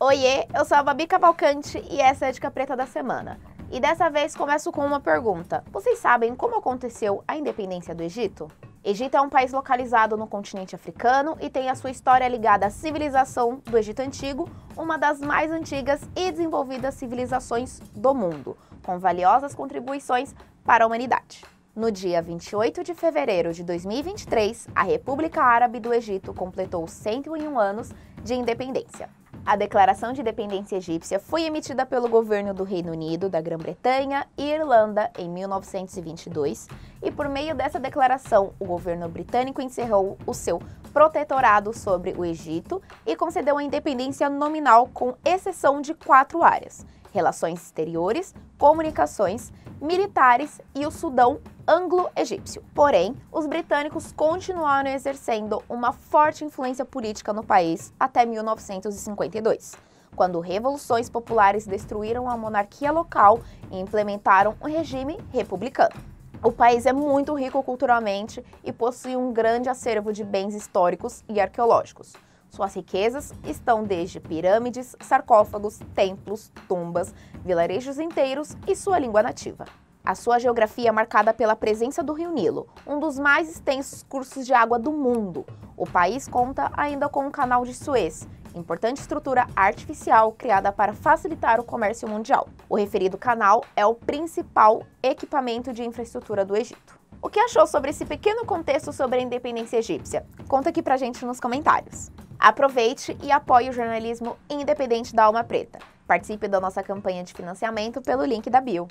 Oiê, eu sou a Babi Cavalcante e essa é a Dica Preta da Semana. E dessa vez começo com uma pergunta. Vocês sabem como aconteceu a independência do Egito? Egito é um país localizado no continente africano e tem a sua história ligada à civilização do Egito Antigo, uma das mais antigas e desenvolvidas civilizações do mundo, com valiosas contribuições para a humanidade. No dia 28 de fevereiro de 2023, a República Árabe do Egito completou 101 anos de independência. A declaração de independência egípcia foi emitida pelo governo do Reino Unido, da Grã-Bretanha e Irlanda em 1922, e por meio dessa declaração, o governo britânico encerrou o seu protetorado sobre o Egito e concedeu a independência nominal com exceção de quatro áreas: relações exteriores, comunicações, militares e o Sudão anglo-egípcio. Porém, os britânicos continuaram exercendo uma forte influência política no país até 1952, quando revoluções populares destruíram a monarquia local e implementaram um regime republicano. O país é muito rico culturalmente e possui um grande acervo de bens históricos e arqueológicos. Suas riquezas estão desde pirâmides, sarcófagos, templos, tumbas, vilarejos inteiros e sua língua nativa. A sua geografia é marcada pela presença do Rio Nilo, um dos mais extensos cursos de água do mundo. O país conta ainda com o Canal de Suez, importante estrutura artificial criada para facilitar o comércio mundial. O referido canal é o principal equipamento de infraestrutura do Egito. O que achou sobre esse pequeno contexto sobre a independência egípcia? Conta aqui pra gente nos comentários. Aproveite e apoie o jornalismo independente da Alma Preta. Participe da nossa campanha de financiamento pelo link da bio.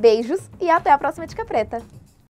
Beijos e até a próxima Dica Preta!